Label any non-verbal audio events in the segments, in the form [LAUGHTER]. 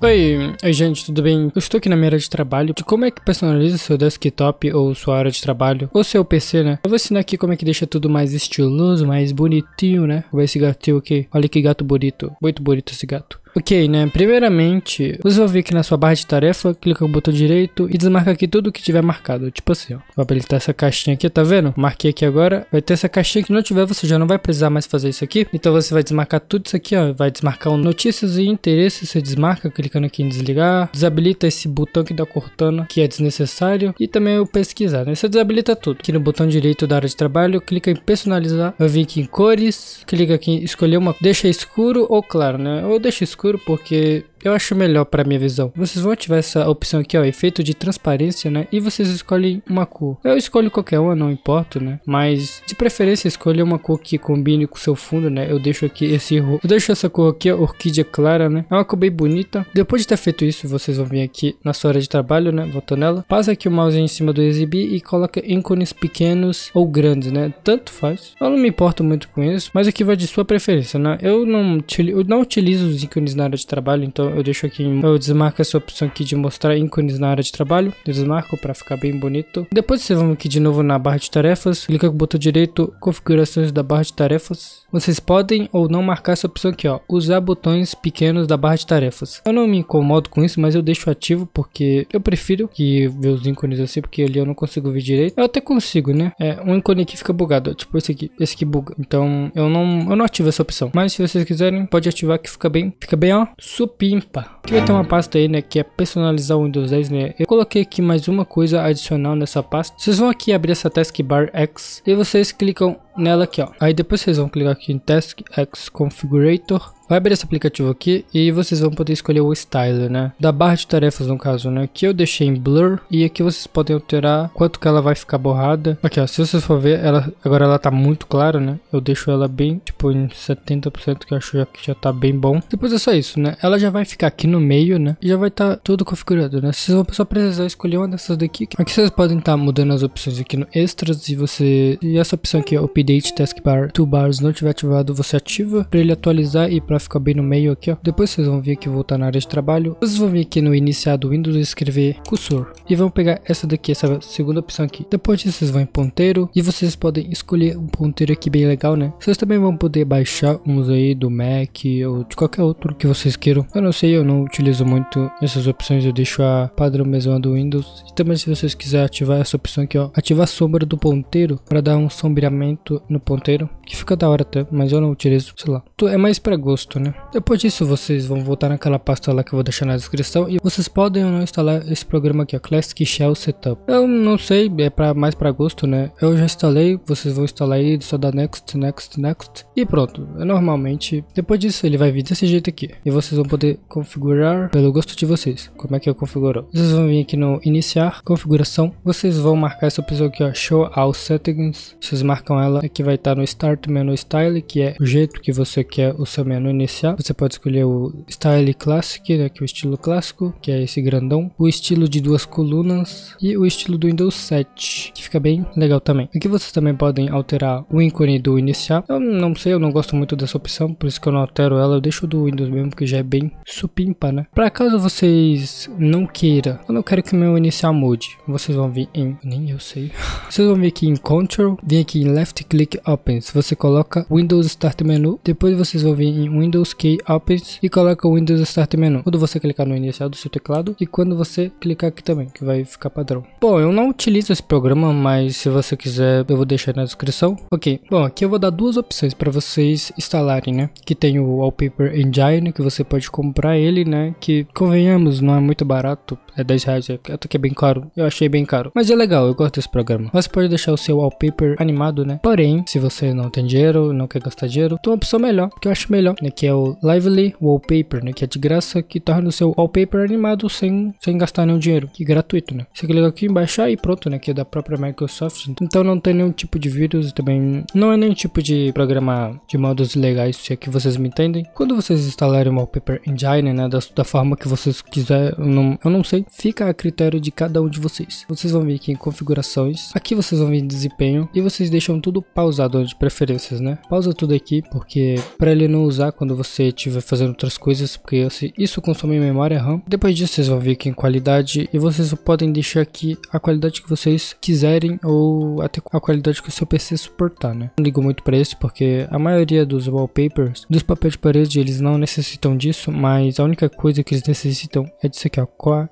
Oi, Oi, gente, tudo bem? Eu estou aqui na minha área de trabalho de como é que personaliza seu desktop ou sua área de trabalho, ou seu PC, né? Eu vou ensinar aqui como é que deixa tudo mais estiloso, mais bonitinho, né? Vou esse gatinho aqui, olha que gato bonito, muito bonito esse gato. Ok, né? Primeiramente, você vai vir aqui na sua barra de tarefa, clica no botão direito e desmarca aqui tudo que tiver marcado. Tipo assim, ó. Vou habilitar essa caixinha aqui, tá vendo? Marquei aqui agora. Vai ter essa caixinha que não tiver, você já não vai precisar mais fazer isso aqui. Então você vai desmarcar tudo isso aqui, ó. Vai desmarcar o notícias e interesses, você desmarca clicando aqui em desligar. Desabilita esse botão que dá tá cortando, que é desnecessário. E também o pesquisar, né? Você desabilita tudo. Aqui no botão direito da área de trabalho, clica em personalizar. Vai vir aqui em cores, clica aqui em escolher uma... Deixa escuro ou claro, né? Ou deixa escuro porque eu acho melhor para minha visão. Vocês vão ativar essa opção aqui, ó, efeito de transparência, né? E vocês escolhem uma cor. Eu escolho qualquer uma, não importa, né? Mas de preferência escolha uma cor que combine com o seu fundo, né? Eu deixo aqui esse eu deixo essa cor aqui, ó, orquídea clara, né? É uma cor bem bonita. Depois de ter feito isso, vocês vão vir aqui na sua área de trabalho, né? Voltou nela. Passa aqui o mouse em cima do exibir e coloca ícones pequenos ou grandes, né? Tanto faz. Eu não me importo muito com isso, mas aqui vai de sua preferência, né? Eu não, eu não utilizo os ícones na área de trabalho, então eu deixo aqui, eu desmarco essa opção aqui de mostrar ícones na área de trabalho. desmarco para ficar bem bonito. Depois vocês vão aqui de novo na barra de tarefas, clica com o botão direito, configurações da barra de tarefas. Vocês podem ou não marcar essa opção aqui, ó, usar botões pequenos da barra de tarefas. Eu não me incomodo com isso, mas eu deixo ativo porque eu prefiro que ver os ícones assim, porque ali eu não consigo ver direito. Eu até consigo, né? É, um ícone aqui fica bugado, tipo esse aqui, esse aqui buga. Então eu não, eu não ativo essa opção. Mas se vocês quiserem, pode ativar que fica bem, fica bem, ó, supim limpar. Aqui vai ter uma pasta aí, né, que é personalizar o Windows 10, né. Eu coloquei aqui mais uma coisa adicional nessa pasta. Vocês vão aqui abrir essa taskbar X e vocês clicam nela aqui, ó. Aí depois vocês vão clicar aqui em Task X Configurator Vai abrir esse aplicativo aqui e vocês vão poder escolher o style, né? Da barra de tarefas, no caso, né? Que eu deixei em blur e aqui vocês podem alterar quanto que ela vai ficar borrada. Aqui, ó, se vocês for ver, ela, agora ela tá muito clara, né? Eu deixo ela bem, tipo, em 70%, que eu acho já, que já tá bem bom. Depois é só isso, né? Ela já vai ficar aqui no meio, né? E já vai estar tá tudo configurado, né? Vocês vão só precisar escolher uma dessas daqui. Aqui vocês podem estar tá mudando as opções aqui no extras e você... E essa opção aqui, ó, update taskbar, toolbars, não tiver ativado, você ativa pra ele atualizar e pra vai ficar bem no meio aqui, ó. Depois vocês vão vir aqui voltar na área de trabalho. Vocês vão vir aqui no iniciar do Windows e escrever cursor. E vão pegar essa daqui, essa segunda opção aqui. Depois disso vocês vão em ponteiro e vocês podem escolher um ponteiro aqui bem legal, né? Vocês também vão poder baixar uns aí do Mac ou de qualquer outro que vocês queiram. Eu não sei, eu não utilizo muito essas opções, eu deixo a padrão mesmo do Windows. E também se vocês quiserem ativar essa opção aqui, ó, ativar a sombra do ponteiro para dar um sombreamento no ponteiro, que fica da hora até, mas eu não utilizo, sei lá. Então, é mais para gosto né? Depois disso, vocês vão voltar naquela pasta lá que eu vou deixar na descrição e vocês podem ou não instalar esse programa aqui, o Classic Shell Setup. Eu não sei, é pra, mais para gosto, né? Eu já instalei, vocês vão instalar aí, só dar Next, Next, Next e pronto. É normalmente, depois disso ele vai vir desse jeito aqui e vocês vão poder configurar pelo gosto de vocês. Como é que eu configuro? Vocês vão vir aqui no Iniciar, Configuração, vocês vão marcar essa opção aqui, ó, Show All Settings. Vocês marcam ela, aqui vai estar no Start Menu Style, que é o jeito que você quer o seu menu iniciar, você pode escolher o Style Classic, né, que é o estilo clássico, que é esse grandão, o estilo de duas colunas e o estilo do Windows 7, que fica bem legal também. Aqui vocês também podem alterar o ícone do iniciar. Eu não sei, eu não gosto muito dessa opção, por isso que eu não altero ela, eu deixo do Windows mesmo, que já é bem supimpa, né? Para caso vocês não queiram, eu não quero que meu iniciar mude, vocês vão vir em, nem eu sei, [LAUGHS] vocês vão vir aqui em Control, vem aqui em Left Click Opens, você coloca Windows Start Menu, depois vocês vão vir em Windows Windows Key Opens e coloca o Windows Start Menu. Quando você clicar no inicial do seu teclado e quando você clicar aqui também, que vai ficar padrão. Bom, eu não utilizo esse programa, mas se você quiser, eu vou deixar na descrição. Ok, bom, aqui eu vou dar duas opções para vocês instalarem, né? Que tem o Wallpaper Engine, que você pode comprar ele, né? Que, convenhamos, não é muito barato, é 10 reais, é, até que é bem caro. Eu achei bem caro, mas é legal, eu gosto desse programa. Você pode deixar o seu wallpaper animado, né? Porém, se você não tem dinheiro, não quer gastar dinheiro, tem uma opção melhor, que eu acho melhor, né? né, que é o Lively Wallpaper, né, que é de graça, que torna o seu wallpaper animado sem, sem gastar nenhum dinheiro, que é gratuito, né. Você clica aqui em baixar e pronto, né, que é da própria Microsoft, então não tem nenhum tipo de vírus também, não é nenhum tipo de programa de modos legais, se é que vocês me entendem. Quando vocês instalarem o Wallpaper Engine, né, da, da forma que vocês quiserem, eu não, eu não sei, fica a critério de cada um de vocês. Vocês vão vir aqui em configurações, aqui vocês vão vir em desempenho e vocês deixam tudo pausado de preferências, né. Pausa tudo aqui, porque para ele não usar quando você estiver fazendo outras coisas, porque isso consome memória RAM. Depois disso vocês vão vir aqui em qualidade e vocês podem deixar aqui a qualidade que vocês quiserem ou até a qualidade que o seu PC suportar, né? Não ligo muito para isso porque a maioria dos wallpapers, dos papéis de parede, eles não necessitam disso, mas a única coisa que eles necessitam é disso aqui, ó,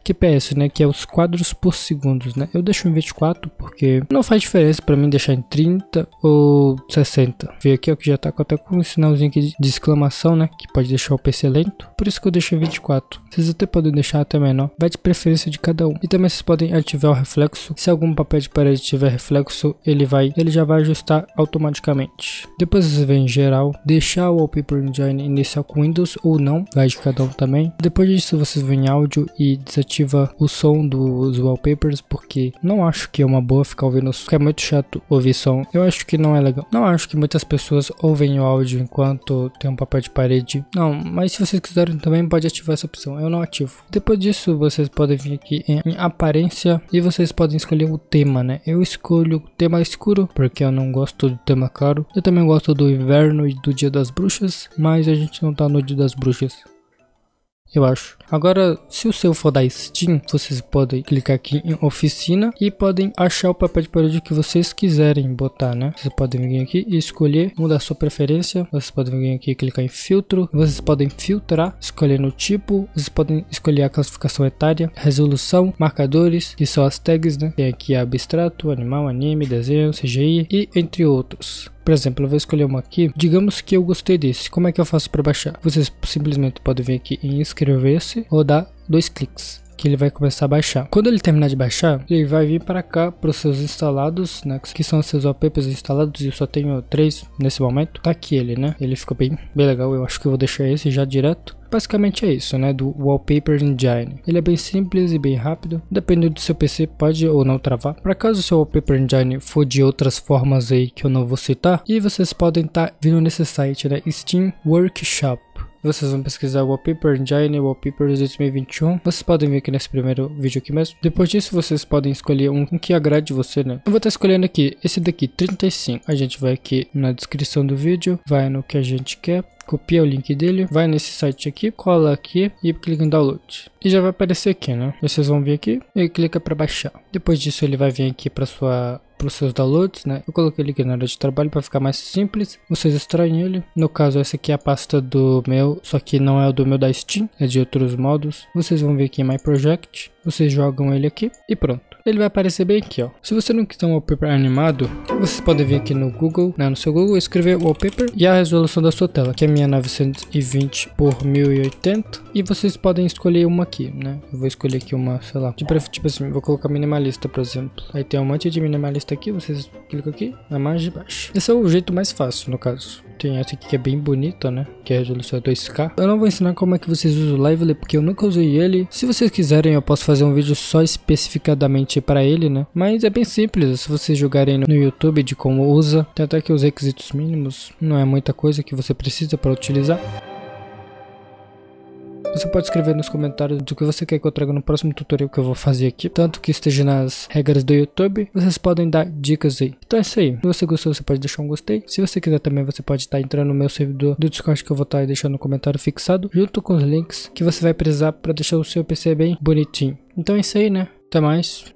QPS, né? Que é os quadros por segundos, né? Eu deixo em 24 porque não faz diferença para mim deixar em 30 ou 60. Vê aqui, ó, que já tá até com um sinalzinho aqui de exclamação né? Que pode deixar o PC lento. Por isso que eu deixei 24. Vocês até podem deixar até menor. Vai de preferência de cada um. E também vocês podem ativar o reflexo. Se algum papel de parede tiver reflexo, ele vai, ele já vai ajustar automaticamente. Depois vocês vêm em geral, deixar o wallpaper engine inicial com Windows ou não, vai de cada um também. Depois disso vocês vêm em áudio e desativa o som dos wallpapers, porque não acho que é uma boa ficar ouvindo, fica é muito chato ouvir som. Eu acho que não é legal. Não acho que muitas pessoas ouvem o áudio enquanto tem um papel de de parede. Não, mas se vocês quiserem também pode ativar essa opção, eu não ativo. Depois disso vocês podem vir aqui em, em aparência e vocês podem escolher o tema, né? Eu escolho o tema escuro porque eu não gosto do tema claro. Eu também gosto do inverno e do dia das bruxas, mas a gente não tá no dia das bruxas eu acho. Agora, se o seu for da Steam, vocês podem clicar aqui em oficina e podem achar o papel de parede que vocês quiserem botar, né? Vocês podem vir aqui e escolher um da sua preferência. Vocês podem vir aqui e clicar em filtro. Vocês podem filtrar, escolhendo o tipo. Vocês podem escolher a classificação etária, resolução, marcadores, que são as tags, né? Tem aqui abstrato, animal, anime, desenho, CGI e entre outros. Por exemplo, eu vou escolher uma aqui. Digamos que eu gostei desse. Como é que eu faço para baixar? Vocês simplesmente podem vir aqui em inscrever-se ou dar dois cliques que ele vai começar a baixar. Quando ele terminar de baixar, ele vai vir para cá para os seus instalados, né, que são os seus apps instalados, e eu só tenho três nesse momento. Tá aqui ele, né? Ele ficou bem, bem legal, eu acho que eu vou deixar esse já direto. Basicamente é isso, né, do Wallpaper Engine. Ele é bem simples e bem rápido, dependendo do seu PC pode ou não travar. Para caso o seu Wallpaper Engine for de outras formas aí que eu não vou citar, e vocês podem estar tá vindo nesse site, né, Steam Workshop. Vocês vão pesquisar Wallpaper Engine Wallpapers 2021. Vocês podem ver aqui nesse primeiro vídeo aqui mesmo. Depois disso, vocês podem escolher um que agrade você, né? Eu vou estar escolhendo aqui, esse daqui, 35. A gente vai aqui na descrição do vídeo, vai no que a gente quer copia o link dele, vai nesse site aqui, cola aqui e clica em download. E já vai aparecer aqui, né? Vocês vão vir aqui e clica para baixar. Depois disso ele vai vir aqui para sua para os seus downloads, né? Eu coloquei ele aqui na área de trabalho para ficar mais simples. Vocês extraem ele. No caso, essa aqui é a pasta do meu, só que não é o do meu da Steam, é de outros modos. Vocês vão vir aqui em My Project, vocês jogam ele aqui e pronto ele vai aparecer bem aqui, ó. Se você não quiser um wallpaper animado, vocês podem vir aqui no Google, né, no seu Google, escrever wallpaper e a resolução da sua tela, que é minha 920 por 1080. E vocês podem escolher uma aqui, né? Eu vou escolher aqui uma, sei lá, tipo, tipo assim, vou colocar minimalista, por exemplo. Aí tem um monte de minimalista aqui, vocês clicam aqui, na mais de baixo. Esse é o jeito mais fácil, no caso. Tem essa aqui que é bem bonita, né? Que é a resolução 2K. Eu não vou ensinar como é que vocês usam o Lively, porque eu nunca usei ele. Se vocês quiserem, eu posso fazer um vídeo só especificadamente para ele, né? Mas é bem simples, se vocês jogarem no YouTube de como usa, tem até que os requisitos mínimos, não é muita coisa que você precisa para utilizar. Você pode escrever nos comentários do que você quer que eu traga no próximo tutorial que eu vou fazer aqui, tanto que esteja nas regras do YouTube, vocês podem dar dicas aí. Então é isso aí, se você gostou você pode deixar um gostei, se você quiser também você pode estar entrando no meu servidor do Discord que eu vou estar deixando no comentário fixado, junto com os links que você vai precisar para deixar o seu PC bem bonitinho. Então é isso aí né, até mais.